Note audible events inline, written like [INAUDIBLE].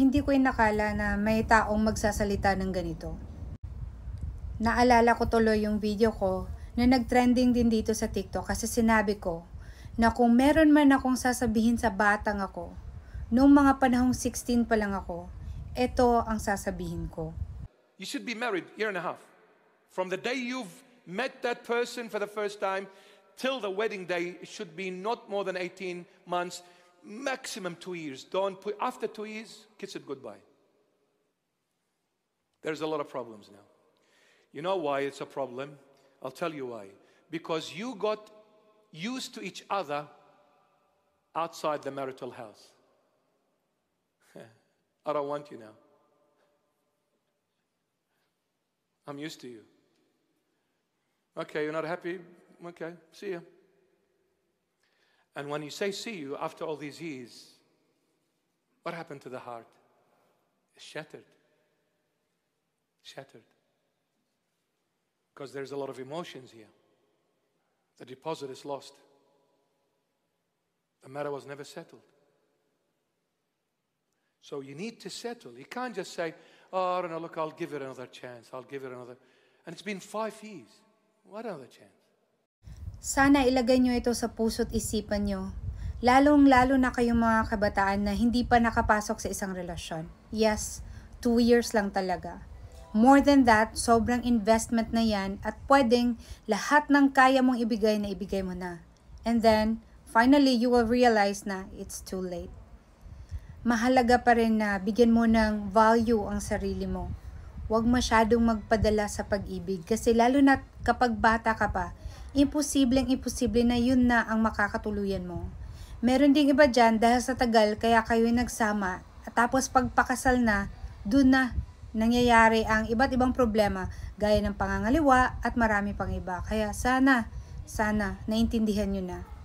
Hindi ko inakala na may taong magsasalita ng ganito. Naalala ko tuloy yung video ko na nagtrending din dito sa TikTok kasi sinabi ko na kung meron man akong sasabihin sa batang ako, noong mga panahong 16 pa lang ako, ito ang sasabihin ko. You should be married year and a half. From the day you've met that person for the first time till the wedding day, it should be not more than 18 months maximum two years. Don't put, after two years, kiss it goodbye. There's a lot of problems now. You know why it's a problem? I'll tell you why. Because you got used to each other outside the marital house. [LAUGHS] I don't want you now. I'm used to you. Okay, you're not happy? Okay, see you. And when you say see you after all these years, what happened to the heart? It's shattered. Shattered. Because there's a lot of emotions here. The deposit is lost. The matter was never settled. So you need to settle. You can't just say, oh, no, look, I'll give it another chance. I'll give it another. And it's been five years. What another chance? Sana ilagay nyo ito sa puso't isipan nyo. Lalong-lalo na kayong mga kabataan na hindi pa nakapasok sa isang relasyon. Yes, two years lang talaga. More than that, sobrang investment na yan at pwedeng lahat ng kaya mong ibigay na ibigay mo na. And then, finally, you will realize na it's too late. Mahalaga pa rin na bigyan mo ng value ang sarili mo. Huwag masyadong magpadala sa pag-ibig kasi lalo na kapag bata ka pa, imposibleng imposible na yun na ang makakatuluyan mo. Meron ding iba dyan dahil sa tagal kaya kayo nagsama at tapos pagpakasal na, dun na nangyayari ang iba't ibang problema gaya ng pangangaliwa at marami pang iba. Kaya sana, sana naintindihan nyo na.